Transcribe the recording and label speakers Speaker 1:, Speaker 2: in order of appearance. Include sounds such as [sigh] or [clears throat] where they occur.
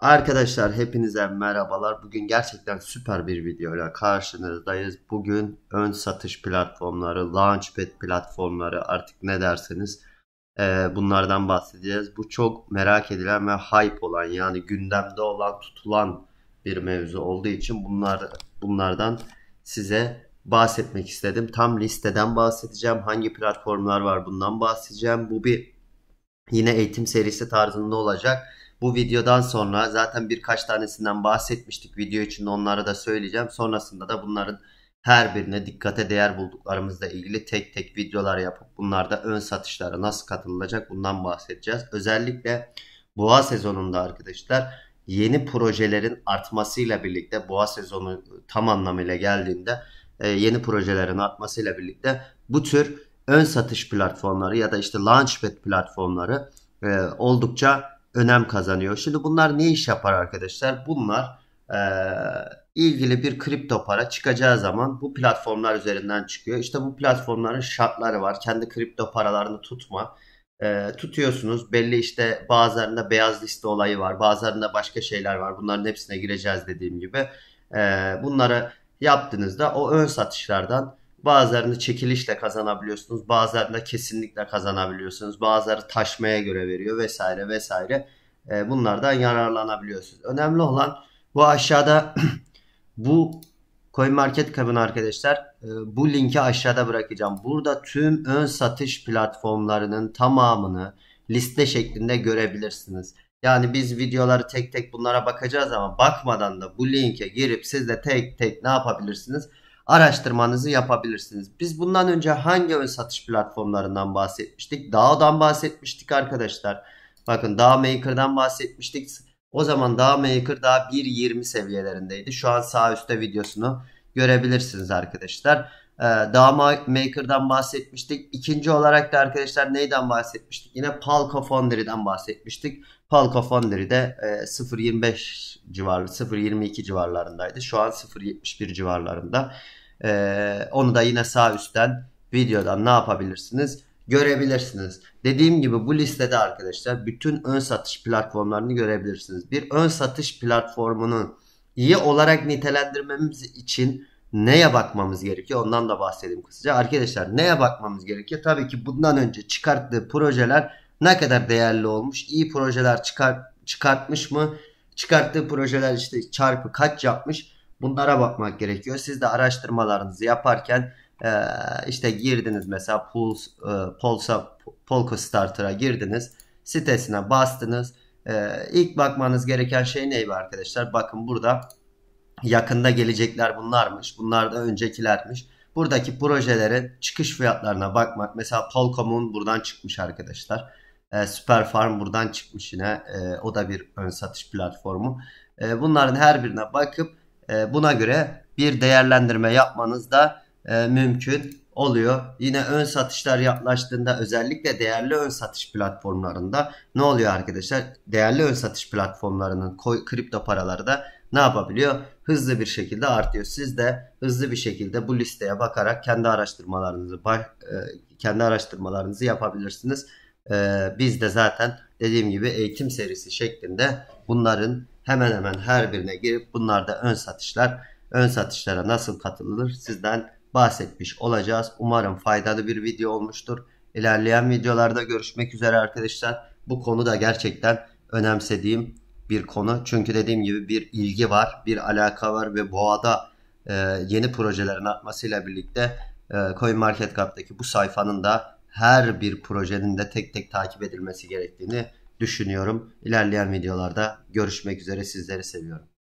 Speaker 1: Arkadaşlar hepinize merhabalar. Bugün gerçekten süper bir video ile karşınızdayız. Bugün ön satış platformları, launchpad platformları artık ne derseniz e, bunlardan bahsedeceğiz. Bu çok merak edilen ve hype olan yani gündemde olan tutulan bir mevzu olduğu için bunlar bunlardan size bahsetmek istedim. Tam listeden bahsedeceğim. Hangi platformlar var bundan bahsedeceğim. Bu bir yine eğitim serisi tarzında olacak bu videodan sonra zaten birkaç tanesinden bahsetmiştik video içinde onları da söyleyeceğim. Sonrasında da bunların her birine dikkate değer bulduklarımızla ilgili tek tek videolar yapıp bunlarda ön satışlara nasıl katılacak bundan bahsedeceğiz. Özellikle boğa sezonunda arkadaşlar yeni projelerin artmasıyla birlikte boğa sezonu tam anlamıyla geldiğinde e, yeni projelerin artmasıyla birlikte bu tür ön satış platformları ya da işte launchpad platformları e, oldukça önem kazanıyor. Şimdi bunlar ne iş yapar arkadaşlar? Bunlar e, ilgili bir kripto para çıkacağı zaman bu platformlar üzerinden çıkıyor. İşte bu platformların şartları var. Kendi kripto paralarını tutma. E, tutuyorsunuz. Belli işte bazılarında beyaz liste olayı var. Bazılarında başka şeyler var. Bunların hepsine gireceğiz dediğim gibi. E, bunları yaptığınızda o ön satışlardan Bazılarını çekilişle kazanabiliyorsunuz. Bazılarını kesinlikle kazanabiliyorsunuz. Bazıları taşmaya göre veriyor vesaire vesaire. Ee, bunlardan yararlanabiliyorsunuz. Önemli olan bu aşağıda [clears throat] bu Coin Market kabını arkadaşlar e, bu linki aşağıda bırakacağım. Burada tüm ön satış platformlarının tamamını liste şeklinde görebilirsiniz. Yani biz videoları tek tek bunlara bakacağız ama bakmadan da bu linke girip siz de tek tek ne yapabilirsiniz? araştırmanızı yapabilirsiniz. Biz bundan önce hangi ön satış platformlarından bahsetmiştik? DAO'dan bahsetmiştik arkadaşlar. Bakın DAO Maker'dan bahsetmiştik. O zaman DAO Maker daha 1.20 seviyelerindeydi. Şu an sağ üstte videosunu görebilirsiniz arkadaşlar. E, ee, Dama Maker'dan bahsetmiştik. İkinci olarak da arkadaşlar neyden bahsetmiştik? Yine Palco Foundry'den bahsetmiştik. Palco Foundry de e, 0.25 civarı, 0.22 civarlarındaydı. Şu an 0.71 civarlarında. E, onu da yine sağ üstten videodan ne yapabilirsiniz? görebilirsiniz. Dediğim gibi bu listede arkadaşlar bütün ön satış platformlarını görebilirsiniz. Bir ön satış platformunun iyi olarak nitelendirmemiz için neye bakmamız gerekiyor? Ondan da bahsedeyim kısaca. Arkadaşlar neye bakmamız gerekiyor? Tabii ki bundan önce çıkarttığı projeler ne kadar değerli olmuş? İyi projeler çıkar, çıkartmış mı? Çıkarttığı projeler işte çarpı kaç yapmış? Bunlara bakmak gerekiyor. Siz de araştırmalarınızı yaparken işte girdiniz mesela Pulse, e, Polka Starter'a girdiniz. Sitesine bastınız. E, ilk bakmanız gereken şey neydi arkadaşlar? Bakın burada yakında gelecekler bunlarmış, bunlar da öncekilermiş. Buradaki projelere çıkış fiyatlarına bakmak. Mesela Polcom'un buradan çıkmış arkadaşlar. E, ee, Super Farm buradan çıkmış yine. E, o da bir ön satış platformu. E, bunların her birine bakıp e, buna göre bir değerlendirme yapmanız da e, mümkün oluyor. Yine ön satışlar yaklaştığında özellikle değerli ön satış platformlarında ne oluyor arkadaşlar? Değerli ön satış platformlarının kripto paraları da ne yapabiliyor? Hızlı bir şekilde artıyor. Siz de hızlı bir şekilde bu listeye bakarak kendi araştırmalarınızı e, kendi araştırmalarınızı yapabilirsiniz. E, biz de zaten dediğim gibi eğitim serisi şeklinde bunların hemen hemen her birine girip bunlarda ön satışlar, ön satışlara nasıl katılır sizden bahsetmiş olacağız. Umarım faydalı bir video olmuştur. İlerleyen videolarda görüşmek üzere arkadaşlar. Bu konu da gerçekten önemsediğim bir konu. Çünkü dediğim gibi bir ilgi var, bir alaka var ve Boğa'da e, yeni projelerin artmasıyla birlikte e, CoinMarketCap'taki bu sayfanın da her bir projenin de tek tek takip edilmesi gerektiğini düşünüyorum. İlerleyen videolarda görüşmek üzere sizleri seviyorum.